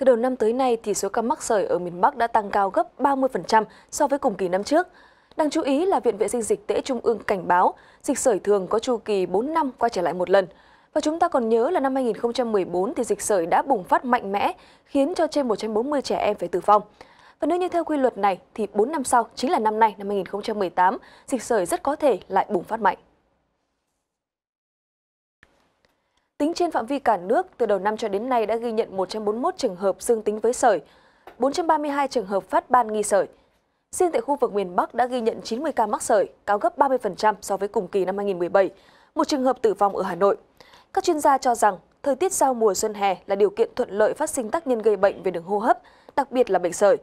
Từ đầu năm tới nay thì số ca mắc sởi ở miền Bắc đã tăng cao gấp 30% so với cùng kỳ năm trước. Đáng chú ý là Viện Vệ sinh Dịch tễ Trung ương cảnh báo dịch sởi thường có chu kỳ 4 năm quay trở lại một lần. Và chúng ta còn nhớ là năm 2014 thì dịch sởi đã bùng phát mạnh mẽ, khiến cho trên 140 trẻ em phải tử vong. Và nếu như theo quy luật này thì 4 năm sau, chính là năm nay, năm 2018, dịch sởi rất có thể lại bùng phát mạnh. Tính trên phạm vi cả nước, từ đầu năm cho đến nay đã ghi nhận 141 trường hợp dương tính với sởi, 432 trường hợp phát ban nghi sởi. Riêng tại khu vực miền Bắc đã ghi nhận 90 ca mắc sởi, cao gấp 30% so với cùng kỳ năm 2017, một trường hợp tử vong ở Hà Nội. Các chuyên gia cho rằng thời tiết sau mùa xuân hè là điều kiện thuận lợi phát sinh tác nhân gây bệnh về đường hô hấp, đặc biệt là bệnh sởi.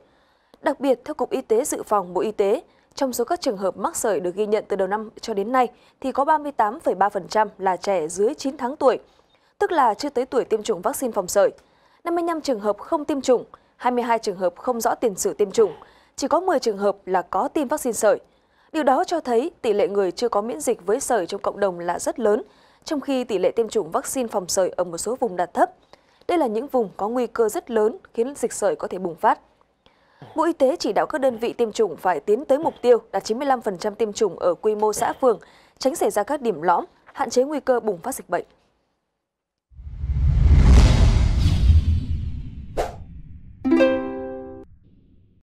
Đặc biệt, theo Cục Y tế Dự phòng Bộ Y tế, trong số các trường hợp mắc sởi được ghi nhận từ đầu năm cho đến nay thì có 38,3% là trẻ dưới 9 tháng tuổi, tức là chưa tới tuổi tiêm chủng vaccine phòng sởi, 55 trường hợp không tiêm chủng, 22 trường hợp không rõ tiền sử tiêm chủng, chỉ có 10 trường hợp là có tiêm vaccine sởi. Điều đó cho thấy tỷ lệ người chưa có miễn dịch với sởi trong cộng đồng là rất lớn, trong khi tỷ lệ tiêm chủng vaccine phòng sởi ở một số vùng đạt thấp. Đây là những vùng có nguy cơ rất lớn khiến dịch sởi có thể bùng phát. Bộ Y tế chỉ đạo các đơn vị tiêm chủng phải tiến tới mục tiêu đạt 95% tiêm chủng ở quy mô xã phường, tránh xảy ra các điểm lõm, hạn chế nguy cơ bùng phát dịch bệnh.